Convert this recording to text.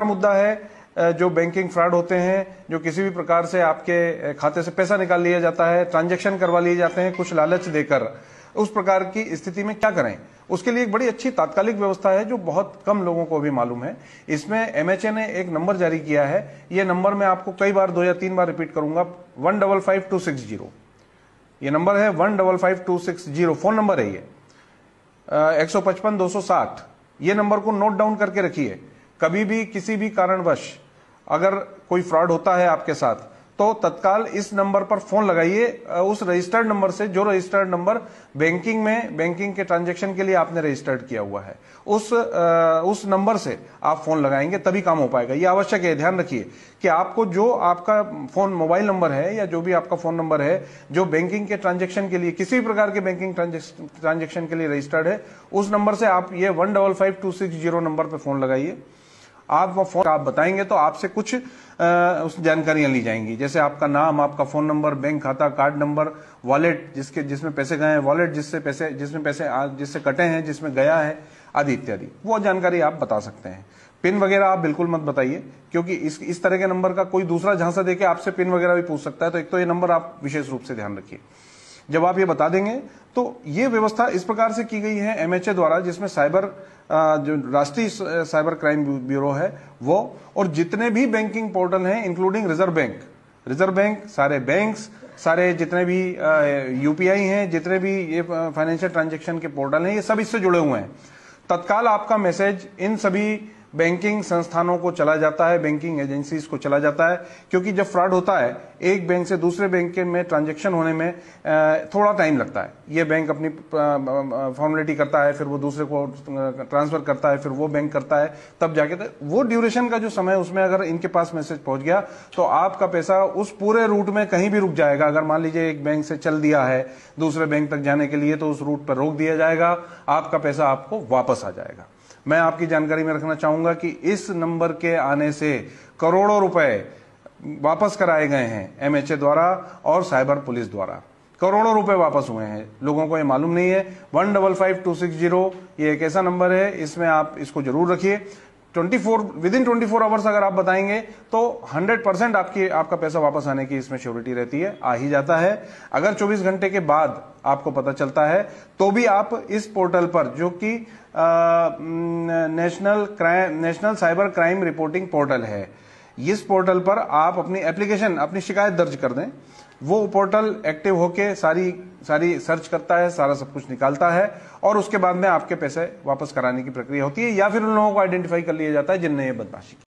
मुद्दा है जो बैंकिंग फ्रॉड होते हैं जो किसी भी प्रकार से आपके खाते से पैसा निकाल लिया जाता है ट्रांजेक्शन करवा लिए जाते हैं कुछ लालच देकर उस प्रकार की स्थिति में क्या करें उसके लिए एक बड़ी अच्छी तात्कालिक व्यवस्था है जो बहुत कम लोगों को भी मालूम है इसमें एमएचए ने एक नंबर जारी किया है ये नंबर मैं आपको कई बार दो या तीन बार रिपीट करूंगा one double five two six zero ये नंबर है one double five two six zero phone number है ये एक सौ पचपन दो सौ साठ ये नंबर को नोट डाउन करके रखिए कभी भी किसी भी कारणवश अगर कोई फ्रॉड होता है आपके साथ तो तत्काल इस नंबर पर फोन लगाइए उस रजिस्टर्ड नंबर से जो रजिस्टर्ड नंबर बैंकिंग में बैंकिंग के ट्रांजैक्शन के लिए आपने रजिस्टर्ड किया हुआ है उस उस नंबर से आप फोन लगाएंगे तभी काम हो पाएगा यह आवश्यक है ध्यान रखिए कि आपको जो आपका फोन मोबाइल नंबर है या जो भी आपका फोन नंबर है जो बैंकिंग के ट्रांजेक्शन के लिए किसी भी प्रकार के बैंकिंग ट्रांजेक्शन के लिए रजिस्टर्ड है उस नंबर से आप ये one double five two six zero number पर फोन लगाइए आप वो फोन आप बताएंगे तो आपसे कुछ जानकारियां ली जाएंगी जैसे आपका नाम आपका फोन नंबर बैंक खाता कार्ड नंबर वॉलेट जिसके जिसमें पैसे गए हैं वॉलेट जिससे पैसे जिसमें पैसे जिससे कटे हैं जिसमें गया है आदि इत्यादि वो जानकारी आप बता सकते हैं पिन वगैरह आप बिल्कुल मत बताइए क्योंकि इस इस तरह के नंबर का कोई दूसरा झांसा देके आपसे पिन वगैरह भी पूछ सकता है तो एक तो ये नंबर आप विशेष रूप से ध्यान रखिए जब आप ये बता देंगे तो ये व्यवस्था इस प्रकार से की गई है एमएचए द्वारा जिसमें साइबर जो राष्ट्रीय साइबर क्राइम ब्यूरो है वो और जितने भी बैंकिंग पोर्टल हैं including reserve bank reserve bank सारे बैंक्स सारे जितने भी यूपीआई हैं जितने भी ये फाइनेंशियल ट्रांजेक्शन के पोर्टल हैं ये सब इससे जुड़े हुए हैं तत्काल आपका मैसेज इन सभी बैंकिंग संस्थानों को चला जाता है बैंकिंग एजेंसीज को चला जाता है क्योंकि जब फ्रॉड होता है एक बैंक से दूसरे बैंक के में ट्रांजेक्शन होने में थोड़ा टाइम लगता है ये बैंक अपनी फॉर्मेलिटी करता है फिर वो दूसरे को ट्रांसफर करता है फिर वो बैंक करता है तब जाके तो वो ड्यूरेशन का जो समय उसमें अगर इनके पास मैसेज पहुंच गया तो आपका पैसा उस पूरे रूट में कहीं भी रुक जाएगा अगर मान लीजिए एक बैंक से चल दिया है दूसरे बैंक तक जाने के लिए तो उस रूट पर रोक दिया जाएगा आपका पैसा आपको वापस आ जाएगा मैं आपकी जानकारी में रखना चाहूंगा कि इस नंबर के आने से करोड़ों रुपए वापस कराए गए हैं एमएचए द्वारा और साइबर पुलिस द्वारा करोड़ों रुपए वापस हुए हैं लोगों को ये मालूम नहीं है one double five two six zero ये एक ऐसा नंबर है इसमें आप इसको जरूर रखिए 24 विद इन 24 आवर्स अगर आप बताएंगे तो 100 परसेंट आपकी आपका पैसा वापस आने की इसमें श्योरिटी रहती है आ ही जाता है अगर 24 घंटे के बाद आपको पता चलता है तो भी आप इस पोर्टल पर जो कि national crime national cyber crime reporting portal है इस पोर्टल पर आप अपनी एप्लीकेशन अपनी शिकायत दर्ज कर दें वो पोर्टल एक्टिव होके सारी सारी सर्च करता है सारा सब कुछ निकालता है और उसके बाद में आपके पैसे वापस कराने की प्रक्रिया होती है या फिर उन लोगों को आइडेंटिफाई कर लिया जाता है जिनने ये बदमाशी की